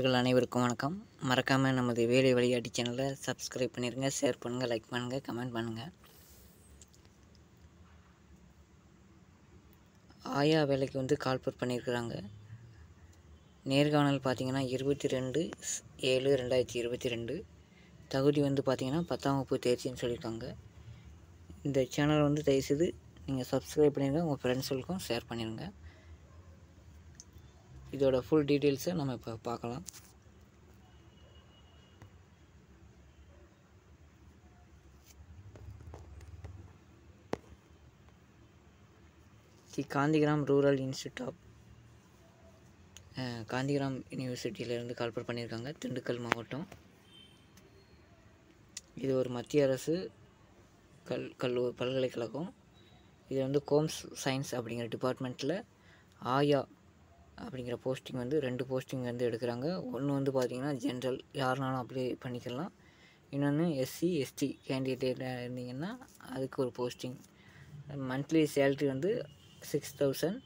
நண்பர்கள் அனைவருக்கும் வணக்கம் மறக்காமல் நமது வேலை வழியாட்டி சேனலை சப்ஸ்கிரைப் பண்ணிடுங்க ஷேர் பண்ணுங்கள் லைக் பண்ணுங்கள் கமெண்ட் பண்ணுங்கள் ஆயா வேலைக்கு வந்து கால்பர் பண்ணியிருக்கிறாங்க நேர்காணல் பார்த்திங்கன்னா இருபத்தி ரெண்டு ஏழு ரெண்டாயிரத்தி இருபத்தி ரெண்டு தகுதி வந்து பார்த்திங்கன்னா பத்தாம் வகுப்பு தேர்ச்சின்னு சொல்லியிருக்காங்க இந்த சேனலை வந்து தயவுசெய்து நீங்கள் சப்ஸ்கிரைப் பண்ணிடுங்க உங்கள் ஃப்ரெண்ட்ஸுக்கும் ஷேர் பண்ணிடுங்க இதோட ஃபுல் டீட்டெயில்ஸை நம்ம இப்போ பார்க்கலாம் the Gandhigram rural institute of Gandhigram யூனிவர்சிட்டியிலேருந்து கால்பர் பண்ணியிருக்காங்க திண்டுக்கல் மாவட்டம் இது ஒரு மத்திய அரசு கல் கல்லூ பல்கலைக்கழகம் இது வந்து கோம்ஸ் சயின்ஸ் அப்படிங்கிற டிபார்ட்மெண்ட்டில் ஆயா அப்படிங்கிற போஸ்டிங் வந்து ரெண்டு போஸ்டிங் வந்து எடுக்கிறாங்க ஒன்று வந்து பார்த்திங்கன்னா ஜென்ரல் யாருனாலும் அப்ளை பண்ணிக்கலாம் இன்னொன்று எஸ்சி எஸ்டி கேண்டிடேட்டாக இருந்தீங்கன்னா அதுக்கு ஒரு போஸ்டிங் மந்த்லி சேல்ரி வந்து சிக்ஸ் தௌசண்ட்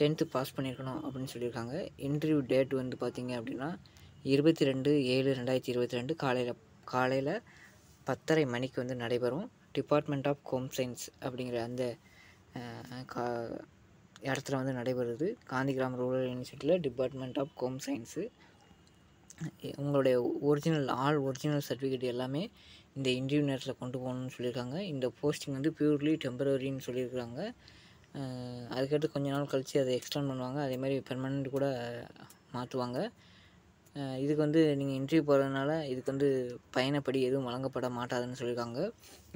டென்த்து பாஸ் பண்ணியிருக்கணும் அப்படின்னு சொல்லியிருக்காங்க இன்டர்வியூ டேட் வந்து பார்த்திங்க அப்படின்னா இருபத்தி ரெண்டு ஏழு ரெண்டாயிரத்தி இருபத்தி ரெண்டு காலையில் காலையில் பத்தரை மணிக்கு வந்து நடைபெறும் டிபார்ட்மெண்ட் ஆஃப் ஹோம் சயின்ஸ் அப்படிங்கிற அந்த கா இடத்துல வந்து நடைபெறுது காந்திகிராம் ரூரல் யூனிவர்சிட்டியில் டிபார்ட்மெண்ட் ஆஃப் ஹோம் சயின்ஸு உங்களுடைய ஒரிஜினல் ஆல் ஒரிஜினல் சர்டிஃபிகேட் எல்லாமே இந்த இன்டர்வியூ நேரத்தில் கொண்டு போகணும்னு சொல்லியிருக்காங்க இந்த போஸ்டிங் வந்து பியூர்லி டெம்பரரின்னு சொல்லியிருக்காங்க அதுக்கடுத்து கொஞ்ச நாள் கழித்து அதை எக்ஸ்டெண்ட் பண்ணுவாங்க அதேமாதிரி பெர்மனண்ட் கூட மாற்றுவாங்க இதுக்கு வந்து நீங்கள் இன்டர்வியூ போகிறதுனால இதுக்கு வந்து பயணப்படி எதுவும் வழங்கப்பட மாட்டாதுன்னு சொல்லியிருக்காங்க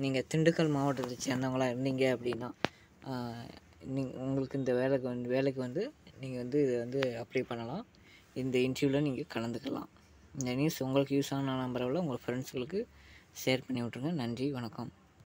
நீங்கள் திண்டுக்கல் மாவட்டத்தை சேர்ந்தவங்களாக இருந்தீங்க அப்படின்னா உங்களுக்கு இந்த வேலைக்கு வந்து வேலைக்கு வந்து நீங்கள் வந்து இதை வந்து அப்ளை பண்ணலாம் இந்த இன்டர்வியூவில் நீங்கள் கலந்துக்கலாம் இந்த நியூஸ் உங்களுக்கு யூஸ் ஆன நம்பரவில் உங்கள் ஃப்ரெண்ட்ஸுகளுக்கு ஷேர் பண்ணி விட்ருங்க நன்றி வணக்கம்